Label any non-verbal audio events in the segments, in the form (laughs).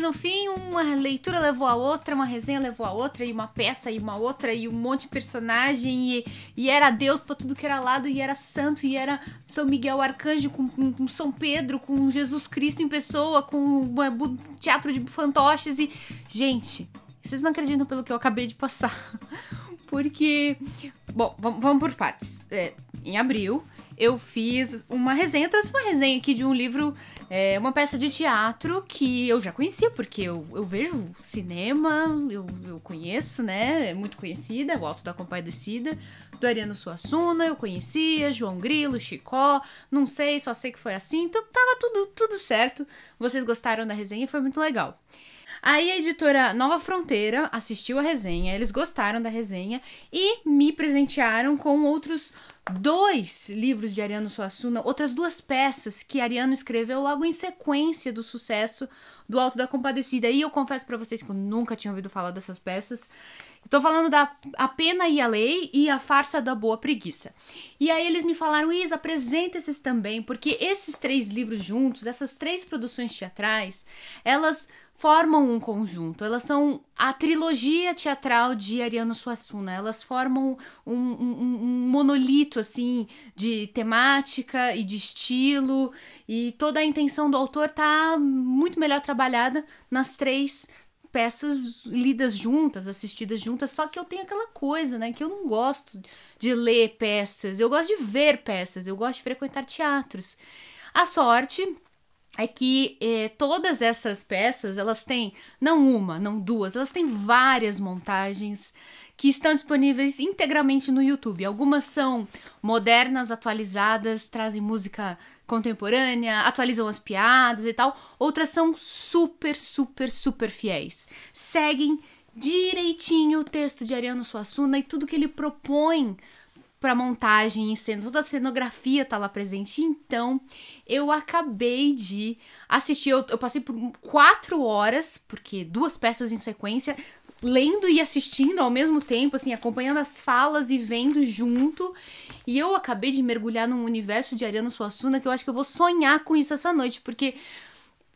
E no fim, uma leitura levou a outra, uma resenha levou a outra, e uma peça, e uma outra, e um monte de personagem, e, e era Deus pra tudo que era lado, e era santo, e era São Miguel Arcanjo com, com, com São Pedro, com Jesus Cristo em pessoa, com é, um teatro de fantoches, e. Gente, vocês não acreditam pelo que eu acabei de passar. (laughs) Porque. Bom, vamos por partes. É, em abril, eu fiz uma resenha, eu trouxe uma resenha aqui de um livro, é, uma peça de teatro que eu já conhecia, porque eu, eu vejo cinema, eu, eu conheço, né? É muito conhecida, o Alto da Compadecida, do Ariano Suassuna, eu conhecia, João Grilo, Chicó, não sei, só sei que foi assim, então tava tudo, tudo certo. Vocês gostaram da resenha, foi muito legal. Aí a editora Nova Fronteira assistiu a resenha, eles gostaram da resenha e me presentearam com outros dois livros de Ariano Suassuna, outras duas peças que Ariano escreveu logo em sequência do sucesso do Alto da Compadecida. E eu confesso para vocês que eu nunca tinha ouvido falar dessas peças. Estou falando da A Pena e a Lei e A Farsa da Boa Preguiça. E aí eles me falaram, Isa, apresenta esses também, porque esses três livros juntos, essas três produções teatrais, elas formam um conjunto. Elas são a trilogia teatral de Ariano Suassuna. Elas formam um, um, um, monolito assim de temática e de estilo e toda a intenção do autor tá muito melhor trabalhada nas três peças lidas juntas, assistidas juntas, só que eu tenho aquela coisa, né, que eu não gosto de ler peças, eu gosto de ver peças, eu gosto de frequentar teatros. A sorte é que eh, todas essas peças elas têm não uma, não duas, elas têm várias montagens que estão disponíveis integralmente no YouTube. Algumas são modernas, atualizadas, trazem música contemporânea, atualizam as piadas e tal. Outras são super, super, super fiéis. Seguem direitinho o texto de Ariano Suassuna e tudo que ele propõe para montagem e cena, toda a cenografia tá lá presente. Então, eu acabei de assistir, eu, eu passei por quatro horas, porque duas peças em sequência, lendo e assistindo ao mesmo tempo, assim, acompanhando as falas e vendo junto. E eu acabei de mergulhar num universo de Ariano Suassuna que eu acho que eu vou sonhar com isso essa noite, porque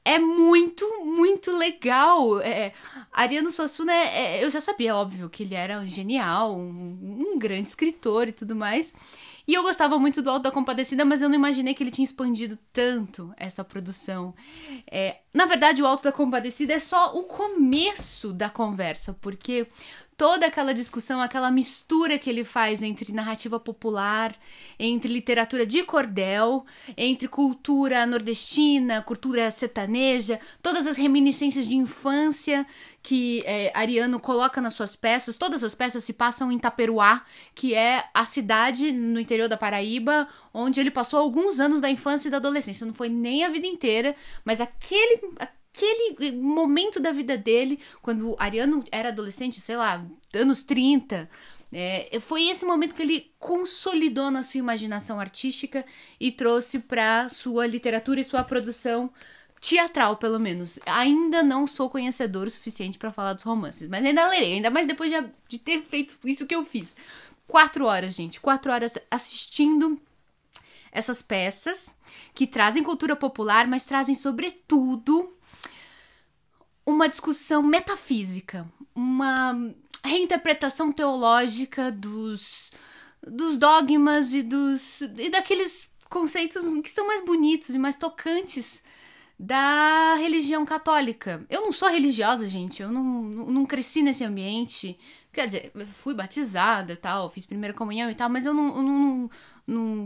é muito, muito legal. É, Ariano Suassuna, é, é, eu já sabia, é óbvio, que ele era um genial, um, um, grande escritor e tudo mais. E eu gostava muito do Alto da Compadecida, mas eu não imaginei que ele tinha expandido tanto essa produção. É, na verdade, o Alto da Compadecida é só o começo da conversa, porque toda aquela discussão, aquela mistura que ele faz entre narrativa popular, entre literatura de cordel, entre cultura nordestina, cultura sertaneja, todas as reminiscências de infância que é, Ariano coloca nas suas peças. Todas as peças se passam em Taperuá, que é a cidade no interior da Paraíba, onde ele passou alguns anos da infância e da adolescência. Não foi nem a vida inteira, mas aquele aquele eh, momento da vida dele, quando o Ariano era adolescente, sei lá, anos 30. É, eh, foi esse momento que ele consolidou na sua imaginação artística e trouxe para sua literatura e sua produção teatral, pelo menos. Ainda não sou conhecedor o suficiente para falar dos romances, mas ainda lerei, ainda mais depois de, de ter feito isso que eu fiz. Quatro horas, gente, quatro horas assistindo essas peças que trazem cultura popular, mas trazem, sobretudo, uma discussão metafísica, uma reinterpretação teológica dos, dos dogmas e dos e daqueles conceitos que são mais bonitos e mais tocantes da religião católica. Eu não sou religiosa, gente. Eu não, não cresci nesse ambiente. Quer dizer, fui batizada tal, fiz primeira comunhão e tal, mas eu não, não, não,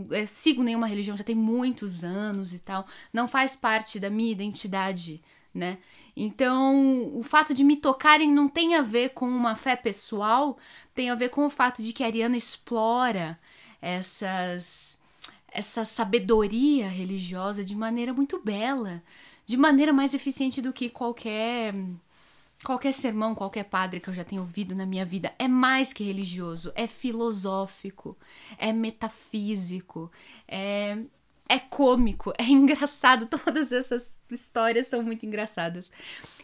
não é, sigo nenhuma religião já tem muitos anos e tal. Não faz parte da minha identidade né? Então, o fato de me tocarem não tem a ver com uma fé pessoal, tem a ver com o fato de que a Ariana explora essas essa sabedoria religiosa de maneira muito bela, de maneira mais eficiente do que qualquer qualquer sermão, qualquer padre que eu já tenha ouvido na minha vida é mais que religioso, é filosófico, é metafísico, é é cômico, é (laughs) engraçado. Todas essas histórias são muito engraçadas.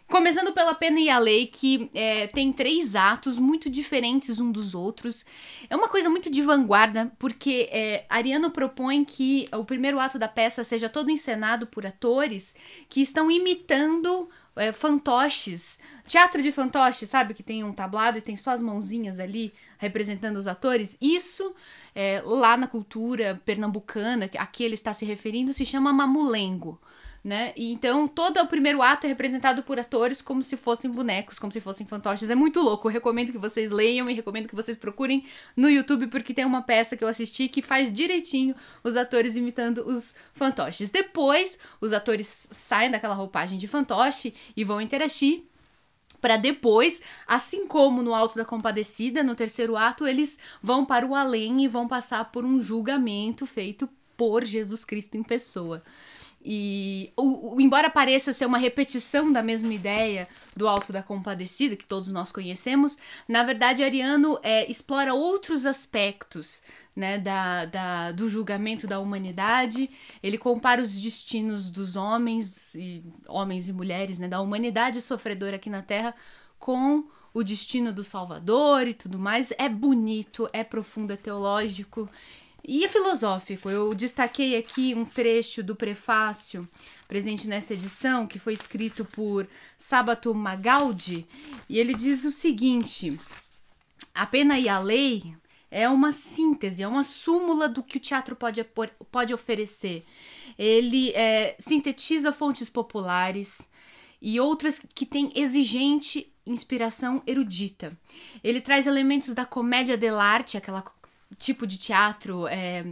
Começando pela Pena e a Lei, que é, tem três atos muito diferentes um dos outros. É uma coisa muito de vanguarda, porque é, Ariano propõe que o primeiro ato da peça seja todo encenado por atores que estão imitando é, fantoches. Teatro de fantoches, sabe? Que tem um tablado e tem só as mãozinhas ali representando os atores. Isso, é, lá na cultura pernambucana, a que ele está se referindo, se chama mamulengo né? E então todo o primeiro ato é representado por atores como se fossem bonecos, como se fossem fantoches. É muito louco. Eu recomendo que vocês leiam e recomendo que vocês procurem no YouTube porque tem uma peça que eu assisti que faz direitinho os atores imitando os fantoches. Depois, os atores saem daquela roupagem de fantoche e vão interagir para depois, assim como no Alto da Compadecida, no terceiro ato, eles vão para o além e vão passar por um julgamento feito por Jesus Cristo em pessoa. E, o, o, embora pareça ser uma repetição da mesma ideia do Alto da Compadecida, que todos nós conhecemos, na verdade Ariano é, explora outros aspectos né, da, da, do julgamento da humanidade. Ele compara os destinos dos homens, e, homens e mulheres, né, da humanidade sofredora aqui na Terra, com o destino do Salvador e tudo mais. É bonito, é profundo, é teológico e é filosófico. Eu destaquei aqui um trecho do prefácio presente nessa edição, que foi escrito por Sabato Magaldi, e ele diz o seguinte: A pena e a lei é uma síntese, é uma súmula do que o teatro pode, pode oferecer. Ele é, sintetiza fontes populares e outras que têm exigente inspiração erudita. Ele traz elementos da comédia dell'arte, aquela tipo de teatro é,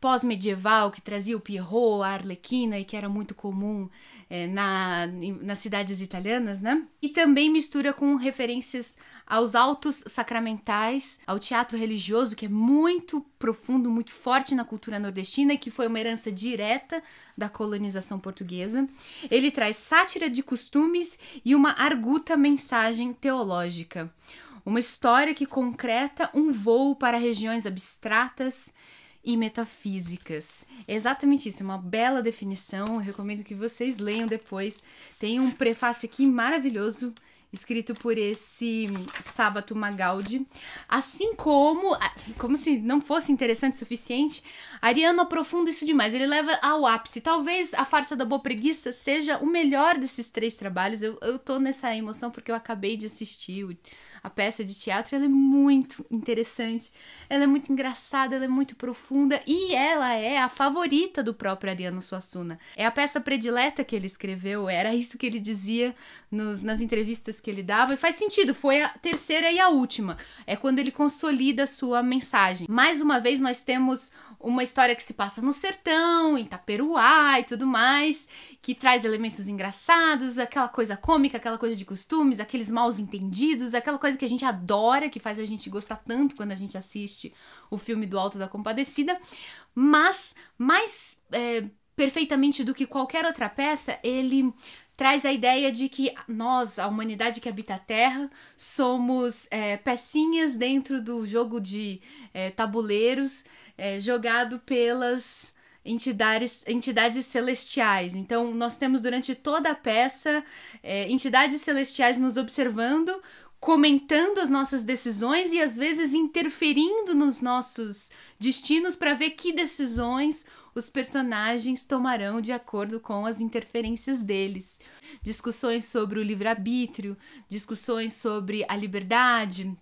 pós-medieval que trazia o Pierrot, a Arlequina e que era muito comum é, na, nas cidades italianas, né? E também mistura com referências aos autos sacramentais, ao teatro religioso que é muito profundo, muito forte na cultura nordestina e que foi uma herança direta da colonização portuguesa. Ele traz sátira de costumes e uma arguta mensagem teológica. Uma história que concreta um voo para regiões abstratas e metafísicas. É exatamente isso, é uma bela definição. Eu recomendo que vocês leiam depois. Tem um prefácio aqui maravilhoso escrito por esse Sábato Magaldi. Assim como, como se não fosse interessante o suficiente, Ariano aprofunda isso demais, ele leva ao ápice. Talvez a farsa da boa preguiça seja o melhor desses três trabalhos. Eu, eu tô nessa emoção porque eu acabei de assistir a peça de teatro, ela é muito interessante, ela é muito engraçada, ela é muito profunda e ela é a favorita do próprio Ariano Suassuna. É a peça predileta que ele escreveu, era isso que ele dizia nos, nas entrevistas que ele dava, e faz sentido, foi a terceira e a última. É quando ele consolida a sua mensagem. Mais uma vez, nós temos uma história que se passa no sertão, em Itaperuá e tudo mais, que traz elementos engraçados, aquela coisa cômica, aquela coisa de costumes, aqueles mal entendidos, aquela coisa coisa que a gente adora, que faz a gente gostar tanto quando a gente assiste o filme do Alto da Compadecida, mas mais é, perfeitamente do que qualquer outra peça, ele traz a ideia de que nós, a humanidade que habita a Terra, somos é, pecinhas dentro do jogo de é, tabuleiros é, jogado pelas entidades, entidades celestiais. Então, nós temos durante toda a peça é, entidades celestiais nos observando comentando as nossas decisões e às vezes interferindo nos nossos destinos para ver que decisões os personagens tomarão de acordo com as interferências deles. Discussões sobre o livre-arbítrio, discussões sobre a liberdade,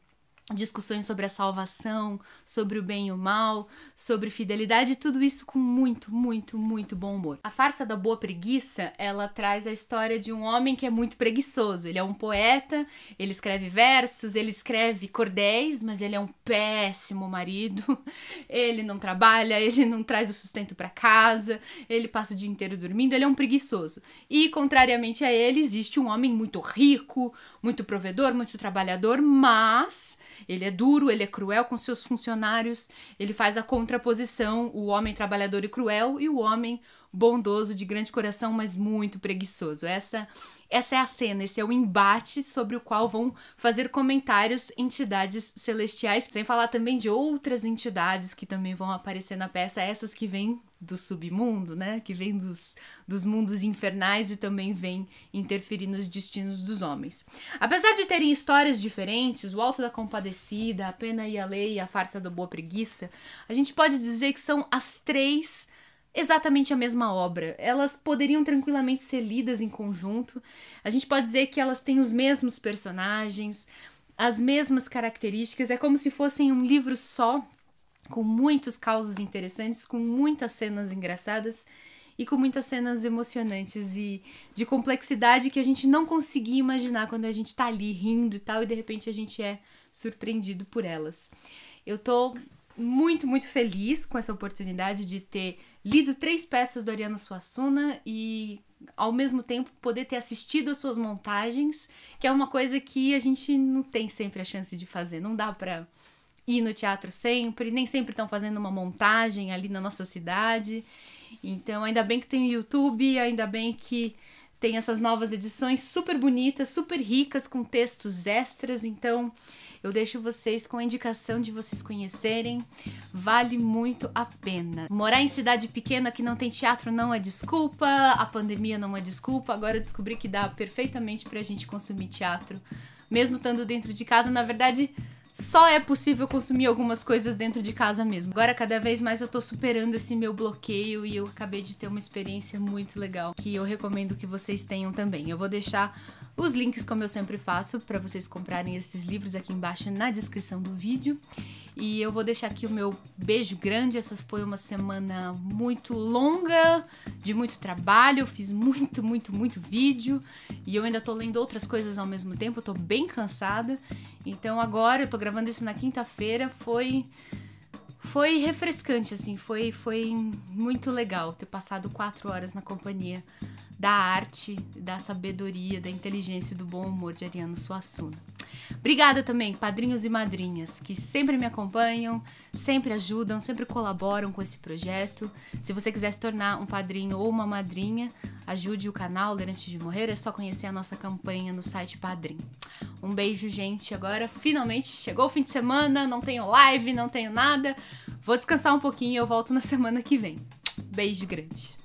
discussões sobre a salvação, sobre o bem e o mal, sobre fidelidade, tudo isso com muito, muito, muito bom humor. A farsa da boa preguiça, ela traz a história de um homem que é muito preguiçoso. Ele é um poeta, ele escreve versos, ele escreve cordéis, mas ele é um péssimo marido. (laughs) Ele não trabalha, ele não traz o sustento para casa, ele passa o dia inteiro dormindo, ele é um preguiçoso. E contrariamente a ele, existe um homem muito rico, muito provedor, muito trabalhador, mas ele é duro, ele é cruel com seus funcionários, ele faz a contraposição, o homem trabalhador e cruel e o homem bondoso, de grande coração, mas muito preguiçoso. Essa, essa é a cena, esse é o embate sobre o qual vão fazer comentários entidades celestiais, sem falar também de outras entidades que também vão aparecer na peça, essas que vêm do submundo, né? Que vêm dos, dos mundos infernais e também vêm interferir nos destinos dos homens. Apesar de terem histórias diferentes, o Alto da Compadecida, a Pena e a Lei e a Farsa da Boa Preguiça, a gente pode dizer que são as três exatamente a mesma obra. Elas poderiam tranquilamente ser lidas em conjunto. A gente pode dizer que elas têm os mesmos personagens, as mesmas características, é como se fossem um livro só, com muitos causos interessantes, com muitas cenas engraçadas e com muitas cenas emocionantes e de complexidade que a gente não conseguia imaginar quando a gente tá ali rindo e tal, e de repente a gente é surpreendido por elas. Eu tô muito, muito feliz com essa oportunidade de ter lido três peças do Ariano Suassuna e ao mesmo tempo poder ter assistido as suas montagens, que é uma coisa que a gente não tem sempre a chance de fazer. Não dá para ir no teatro sempre, nem sempre estão fazendo uma montagem ali na nossa cidade. Então, ainda bem que tem o YouTube, ainda bem que tem essas novas edições super bonitas, super ricas com textos extras. Então, eu deixo vocês com a indicação de vocês conhecerem. Vale muito a pena. Morar em cidade pequena que não tem teatro não é desculpa, a pandemia não é desculpa. Agora eu descobri que dá perfeitamente pra gente consumir teatro, mesmo estando dentro de casa. Na verdade, só é possível consumir algumas coisas dentro de casa mesmo. Agora, cada vez mais eu tô superando esse meu bloqueio e eu acabei de ter uma experiência muito legal que eu recomendo que vocês tenham também. Eu vou deixar os links, como eu sempre faço, para vocês comprarem esses livros aqui embaixo na descrição do vídeo. E eu vou deixar aqui o meu beijo grande. Essa foi uma semana muito longa, de muito trabalho. Eu fiz muito, muito, muito vídeo. E eu ainda tô lendo outras coisas ao mesmo tempo. Eu tô bem cansada. Então agora eu tô gravando isso na quinta-feira. Foi foi refrescante, assim, foi, foi muito legal ter passado quatro horas na companhia da arte, da sabedoria, da inteligência e do bom humor de Ariano Suassuna. Obrigada também, padrinhos e madrinhas, que sempre me acompanham, sempre ajudam, sempre colaboram com esse projeto. Se você quiser se tornar um padrinho ou uma madrinha, Ajude o canal durante Antes de Morrer, é só conhecer a nossa campanha no site Padrim. Um beijo, gente. Agora finalmente chegou o fim de semana, não tenho live, não tenho nada. Vou descansar um pouquinho e eu volto na semana que vem. Beijo grande.